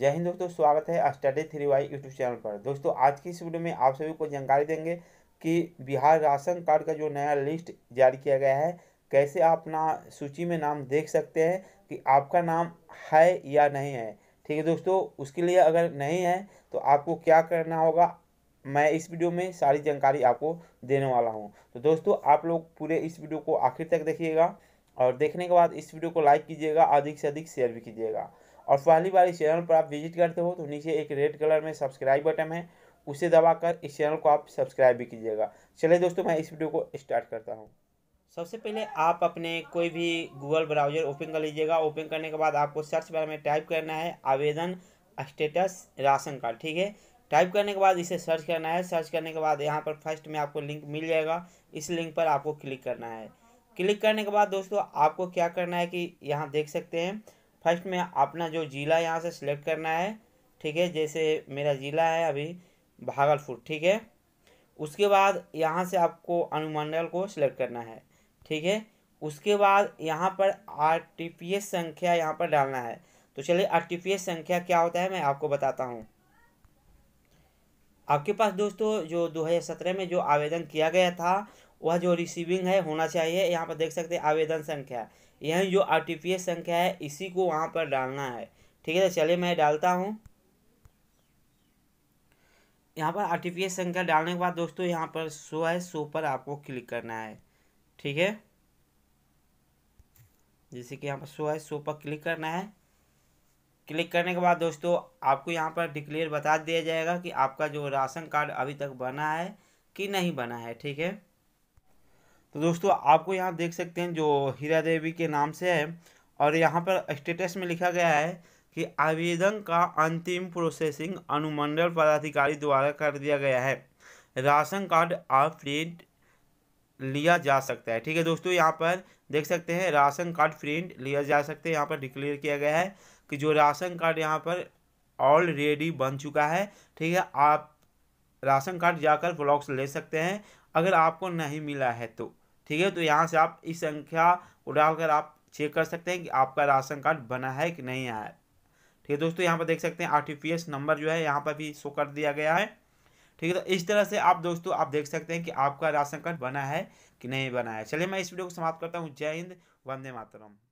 जय हिंद दोस्तों स्वागत है study three Y YouTube channel पर दोस्तों आज की इस वीडियो में आप सभी को जानकारी देंगे कि बिहार राशन कार्ड का जो नया लिस्ट जारी किया गया है कैसे आप अपना सूची में नाम देख सकते हैं कि आपका नाम है या नहीं है ठीक है दोस्तों उसके लिए अगर नहीं है तो आपको क्या करना होगा मैं इस वीडियो में सारी जानकारी आपको देने वाला हूँ तो दोस्तों आप लोग पूरे इस वीडियो को आखिर तक देखिएगा और देखने के बाद इस वीडियो को लाइक कीजिएगा अधिक से अधिक शेयर भी कीजिएगा और पहली बार इस चैनल पर आप विजिट करते हो तो नीचे एक रेड कलर में सब्सक्राइब बटन है उसे दबाकर इस चैनल को आप सब्सक्राइब भी कीजिएगा चलिए दोस्तों मैं इस वीडियो को स्टार्ट करता हूँ सबसे पहले आप अपने कोई भी गूगल ब्राउजर ओपन कर लीजिएगा ओपन करने के बाद आपको सर्च बार में टाइप करना है आवेदन स्टेटस राशन कार्ड ठीक है टाइप करने के बाद इसे सर्च करना है सर्च करने के बाद यहाँ पर फर्स्ट में आपको लिंक मिल जाएगा इस लिंक पर आपको क्लिक करना है क्लिक करने के बाद दोस्तों आपको क्या करना है कि यहाँ देख सकते हैं फर्स्ट में अपना जो ज़िला यहाँ से सिलेक्ट करना है ठीक है जैसे मेरा ज़िला है अभी भागलपुर ठीक है उसके बाद यहाँ से आपको अनुमंडल को सिलेक्ट करना है ठीक है उसके बाद यहाँ पर आर संख्या यहाँ पर डालना है तो चलिए आर संख्या क्या होता है मैं आपको बताता हूँ आपके पास दोस्तों जो 2017 में जो आवेदन किया गया था वह जो रिसीविंग है होना चाहिए यहाँ पर देख सकते हैं आवेदन संख्या यहाँ जो आरटीपीएस संख्या है इसी को वहाँ पर डालना है ठीक है तो चलिए मैं डालता हूँ यहाँ पर एस संख्या डालने के बाद दोस्तों यहाँ पर शो है शो पर आपको क्लिक करना है ठीक है जैसे कि यहाँ पर शो है शो पर क्लिक करना है क्लिक करने के बाद दोस्तों आपको यहाँ पर डिक्लेयर बता दिया जाएगा कि आपका जो राशन कार्ड अभी तक बना है कि नहीं बना है ठीक है तो दोस्तों आपको यहाँ देख सकते हैं जो हीरा देवी के नाम से है और यहाँ पर स्टेटस में लिखा गया है कि आवेदन का अंतिम प्रोसेसिंग अनुमंडल पदाधिकारी द्वारा कर दिया गया है राशन कार्ड आप प्रिंट लिया जा सकता है ठीक है दोस्तों यहाँ पर देख सकते हैं राशन कार्ड प्रिंट लिया जा सकता है यहाँ पर डिक्लेयर किया गया है कि जो राशन कार्ड यहाँ पर ऑलरेडी बन चुका है ठीक है आप राशन कार्ड जाकर ब्लॉक्स ले सकते हैं अगर आपको नहीं मिला है तो ठीक है तो यहाँ से आप इस संख्या को डालकर आप चेक कर सकते हैं कि आपका राशन कार्ड बना है कि नहीं आया ठीक है दोस्तों यहाँ पर देख सकते हैं आर नंबर जो है यहाँ पर भी शो कर दिया गया है ठीक है तो इस तरह से आप दोस्तों आप देख सकते हैं कि आपका राशन कार्ड बना है कि नहीं बना है चलिए मैं इस वीडियो को समाप्त करता हूँ जय हिंद वंदे मातरम